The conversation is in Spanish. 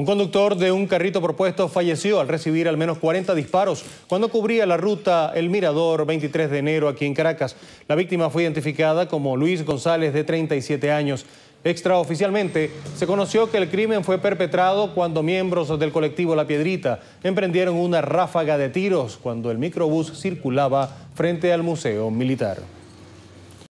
Un conductor de un carrito propuesto falleció al recibir al menos 40 disparos cuando cubría la ruta El Mirador 23 de enero aquí en Caracas. La víctima fue identificada como Luis González de 37 años. Extraoficialmente, se conoció que el crimen fue perpetrado cuando miembros del colectivo La Piedrita emprendieron una ráfaga de tiros cuando el microbús circulaba frente al Museo Militar.